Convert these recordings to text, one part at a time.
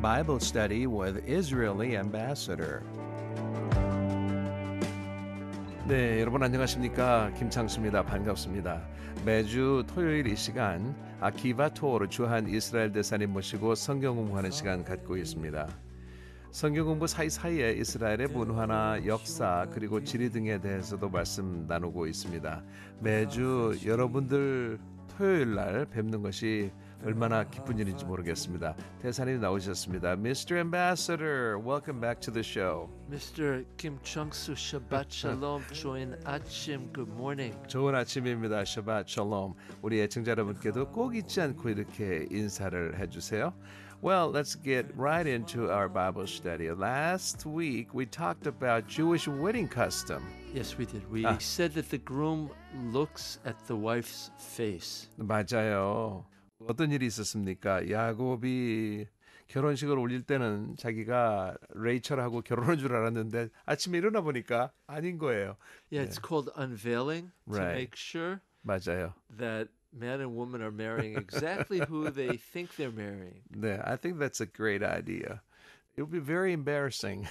Bible study with Israeli ambassador. 네, 여러분 안녕하십니까? 김창수입니다. 반갑습니다. 매주 토요일 이 시간 아키바 토어로 주한 이스라엘 대사님 모시고 성경 공부하는 시간 갖고 있습니다. 성경 공부 사이사이에 이스라엘의 문화나 역사 그리고 지리 등에 대해서도 말씀 나누고 있습니다. 매주 여러분들 토요일 날 뵙는 것이 얼마나 기쁜 일인지 모르겠습니다. 태산이 나오셨습니다. Mr. Ambassador, welcome back to the show. Mr. 김청수, Shabbat Shalom, 좋은 아침, good morning. 좋은 아침입니다. Shabbat Shalom. 우리 애청자 여러분께도 꼭 잊지 않고 이렇게 인사를 해주세요. Well, let's get right into our Bible study. Last week we talked about Jewish wedding custom. Yes, we did. We 아. said that the groom looks at the wife's face. 맞아요. 어떤 일이 있었습니까? 야곱이 결혼식을 올릴 때는 자기가 레이첼하고 결혼한 줄 알았는데 아침에 일어나 보니까 아닌 거예요. Yeah, it's 네. called unveiling to right. make sure 맞아요. that man and woman are marrying exactly who they think they're marrying. 네, I think that's a great idea. It would be very embarrassing.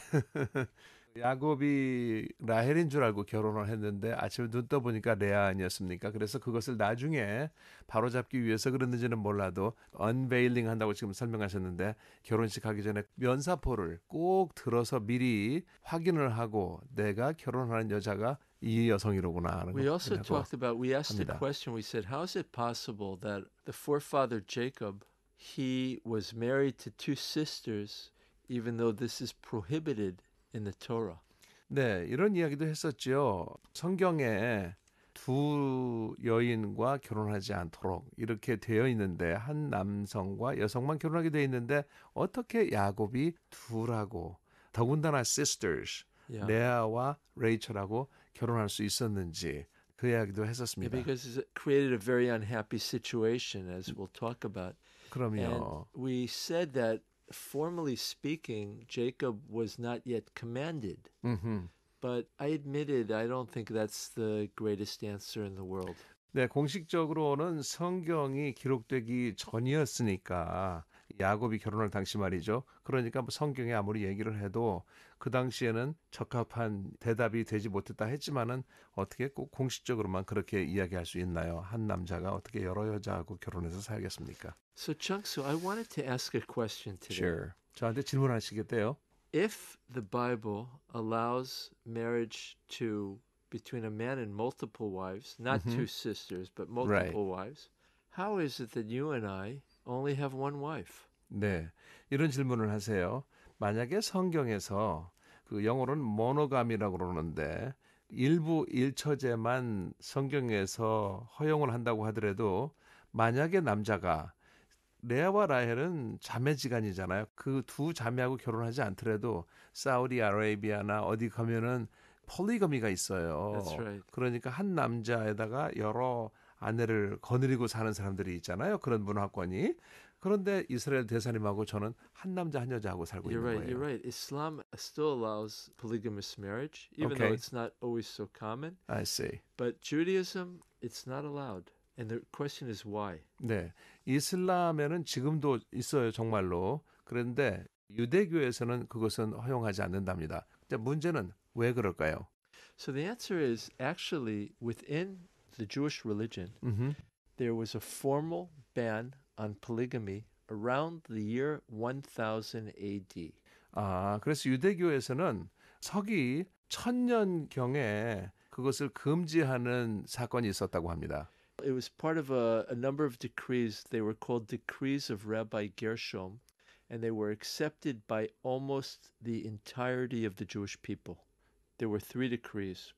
야곱이 라헬인 줄 알고 결혼을 했는데 아침에 눈 떠보니까 레아 아니었습니까? 그래서 그것을 나중에 바로잡기 위해서 그랬는지는 몰라도 언베일링 한다고 지금 설명하셨는데 결혼식 하기 전에 면사포를 꼭 들어서 미리 확인을 하고 내가 결혼하는 여자가 이 여성이로구나 하는 We also talked about we asked 합니다. a question we said how is it possible that the forefather Jacob he was married to two sisters even though this is prohibited in the Torah. 네, 이런 이야기도 했었죠 성경에 두 여인과 결혼하지 않도록 이렇게 되어 있는데 한 남성과 여성만 결혼하게 되어 있는데 어떻게 야곱이 두라고 더군다나 sisters yeah. 레아와 레이첼하고 결혼할 수 있었는지 그 이야기도 했었습니다. Yeah, because it created a very unhappy situation, as we'll talk about. 그럼요. And we said that formally speaking, Jacob was not yet commanded. Mm-hmm. But I admitted I don't think that's the greatest answer in the world. 네, 공식적으로는 성경이 기록되기 전이었으니까 야곱이 결혼할 당시 말이죠. 그러니까 뭐 성경에 아무리 얘기를 해도 그 당시에는 적합한 대답이 되지 못했다 했지만은 어떻게 꼭 공식적으로만 그렇게 이야기할 수 있나요? 한 남자가 어떻게 여러 여자하고 결혼해서 살겠습니까? So Chungsu, I wanted to ask a question today. Sure. 저한테 질문하시겠대요. If the Bible allows marriage to between a man and multiple wives, not mm-hmm. two sisters, but multiple right. wives, how is it that you and I only have one wife? 네. 이런 질문을 하세요. 만약에 성경에서 그 영어로는 모노감이라고 그러는데 일부 일처제만 성경에서 허용을 한다고 하더라도 만약에 남자가 레아와 라헬은 자매지간이잖아요. 그 두 자매하고 결혼하지 않더라도 사우디아라비아나 어디 가면은 폴리거미가 있어요. Right. 그러니까 한 남자에다가 여러 아내를 거느리고 사는 사람들이 있잖아요. 그런 문화권이. 그런데 이스라엘 대사님하고 저는 한 남자 한 여자하고 살고 you're 있는 right, 거예요. You're right. Islam still allows polygamous marriage, even okay. though it's not always so common. I see. But Judaism, it's not allowed. And the question is why? 네, 이슬람에는 지금도 있어요 정말로. 그런데 유대교에서는 그것은 허용하지 않는답니다. 문제는 왜 그럴까요? So the answer is actually within the Jewish religion, mm-hmm. there was a formal ban on polygamy around the year 1000 AD. 아, 그래서 유대교에서는 서기 1000년 경에 그것을 금지하는 사건이 있었다고 합니다. It was part of a, a number of decrees. They were called decrees of Rabbi Gershom, and they were accepted by almost the entirety of the Jewish people. There were three decrees.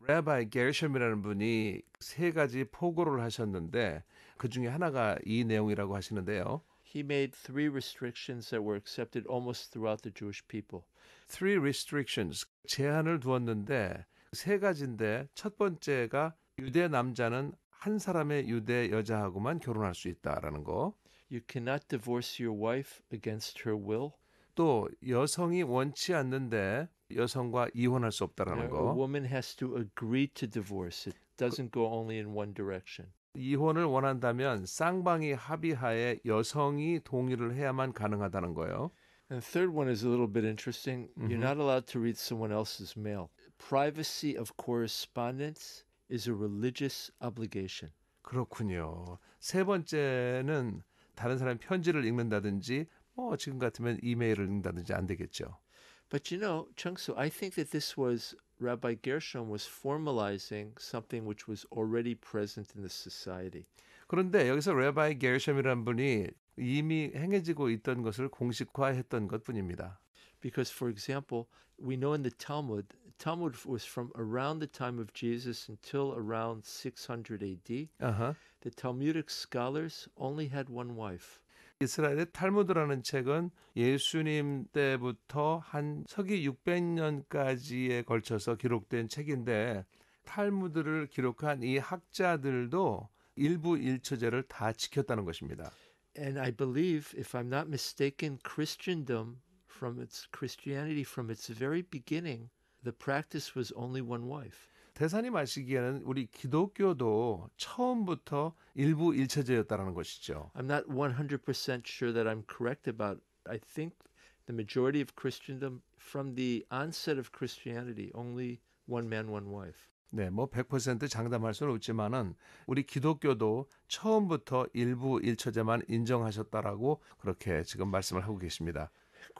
레바이 게르셈이라는 분이 세 가지 포고를 하셨는데 그 중에 하나가 이 내용이라고 하시는데요. He made three restrictions that were accepted almost throughout the Jewish people. Three restrictions 제한을 두었는데 세 가지인데 첫 번째가 유대 남자는 한 사람의 유대 여자하고만 결혼할 수 있다라는 거. You cannot divorce your wife against her will. 또 여성이 원치 않는데 여성과 이혼할 수 없다라는 거. A woman has to agree to divorce. It doesn't go only in one direction. 이혼을 원한다면 쌍방이 합의하에 여성이 동의를 해야만 가능하다는 거예요. And the third one is a little bit interesting. Mm-hmm. You're not allowed to read someone else's mail. Privacy of correspondence is a religious obligation. 그렇군요. 세 번째는 다른 사람 편지를 읽는다든지 뭐 지금 같으면 이메일을 읽는다든지 안 되겠죠. But you know, Chung I think that this was Rabbi Gershon was formalizing something which was already present in the society. 그런데 여기서 Rabbi 게르샴이라는 분이 이미 행해지고 있던 것을 공식화했던 것뿐입니다. Because for example, we know in the Talmud, Talmud was from around the time of Jesus until around 600 AD. Uh-huh. The Talmudic scholars only had one wife. 이스라엘의 탈무드라는 책은 예수님 때부터 한 서기 600년까지에 걸쳐서 기록된 책인데 탈무드를 기록한 이 학자들도 일부 일처제를 다 지켰다는 것입니다. And I believe, if I'm not mistaken, Christendom from its Christianity from its very beginning, the practice was only one wife. 대사님 아시기에는 우리 기독교도 처음부터 일부 일체제였다라는 것이죠. I'm not 100% sure that I'm correct about. I think the majority of Christendom from the onset of Christianity only one man one wife. 네, 뭐100% 장담할 수는 없지만은 우리 기독교도 처음부터 일부 일처제만 인정하셨다라고 그렇게 지금 말씀을 하고 계십니다.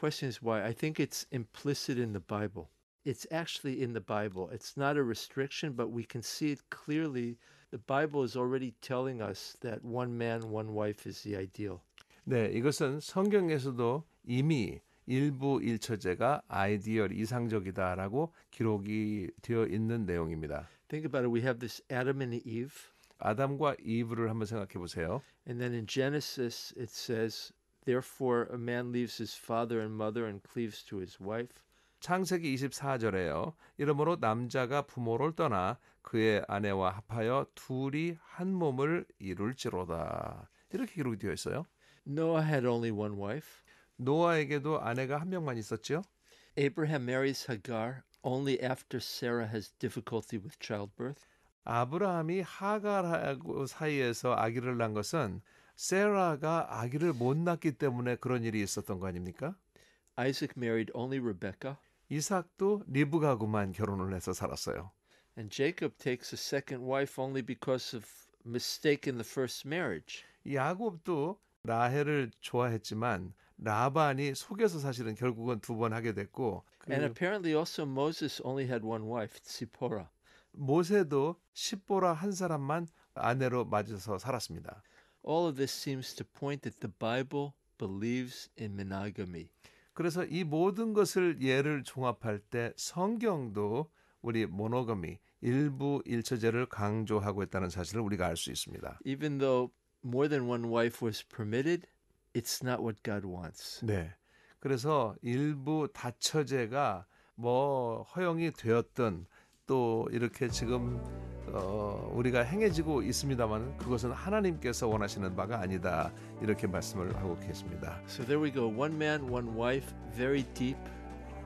Question is why? I think it's implicit in the Bible. it's actually in the Bible. It's not a restriction, but we can see it clearly. The Bible is already telling us that one man, one wife is the ideal. 네, 이것은 성경에서도 이미 일부 일처제가 아이디얼 이상적이다라고 기록이 되어 있는 내용입니다. Think about it. We have this Adam and Eve. 아담과 이브를 한번 생각해 보세요. And then in Genesis it says, therefore a man leaves his father and mother and cleaves to his wife. 창세기 24절에요. 이러므로 남자가 부모를 떠나 그의 아내와 합하여 둘이 한 몸을 이룰지로다. 이렇게 기록이 되어 있어요. Noah had only one wife. 노아에게도 아내가 한 명만 있었죠 Abraham marries Hagar only after Sarah has difficulty with childbirth. 아브라함이 하갈하고 사이에서 아기를 낳은 것은 세라가 아기를 못 낳기 때문에 그런 일이 있었던 거 아닙니까? Isaac married only Rebecca. 이삭도 리브가하고만 결혼을 해서 살았어요. And Jacob takes a second wife only because of mistake in the first marriage. 야곱도 라헬을 좋아했지만 라반이 속여서 사실은 결국은 두 번 하게 됐고. And apparently also Moses only had one wife, Zipporah. 모세도 십보라 한 사람만 아내로 맞아서 살았습니다. All of this seems to point that the Bible believes in monogamy. 그래서 이 모든 것을 예를 종합할 때 성경도 우리 모노가미 일부 일처제를 강조하고 있다는 사실을 우리가 알 수 있습니다. Even though more than one wife was permitted, it's not what God wants. 네. 그래서 일부 다처제가 뭐 허용이 되었던 또 이렇게 지금 어, 우리가 행해지고 있습니다만 그것은 하나님께서 원하시는 바가 아니다 이렇게 말씀을 하고 계십니다. So there we go, one man, one wife, very deep.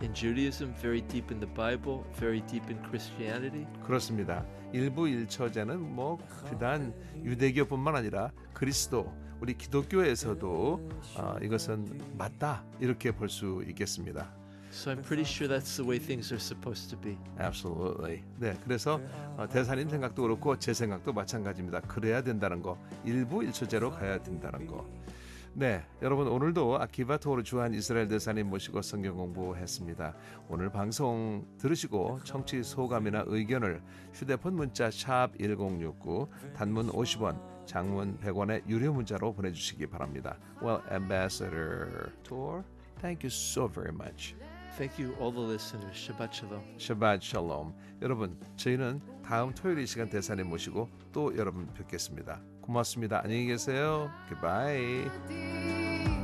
In Judaism, very deep in the Bible, very deep in Christianity. 그렇습니다. 일부 일처제는 뭐 비단 유대교뿐만 아니라 그리스도 우리 기독교에서도 어, 이것은 맞다 이렇게 볼 수 있겠습니다. So I'm pretty sure that's the way things are supposed to be. Absolutely. 네, 그래서 어, 대사님 생각도 그렇고 제 생각도 마찬가지입니다. 그래야 된다는 거, 일부 일처제로 가야 된다는 거. 네, 여러분 오늘도 아키바 토르 주한 이스라엘 대사님 모시고 성경 공부했습니다. 오늘 방송 들으시고 청취 소감이나 의견을 휴대폰 문자 샵 #1069 단문 50원, 장문 100원의 유료 문자로 보내주시기 바랍니다. Well, Ambassador t o r thank you so very much. Thank you all the listeners. Shabbat shalom. Shabbat shalom. 여러분, 저희는 다음 토요일 이 시간 대사님 모시고 또 여러분 뵙겠습니다. 고맙습니다. 안녕히 계세요. Goodbye.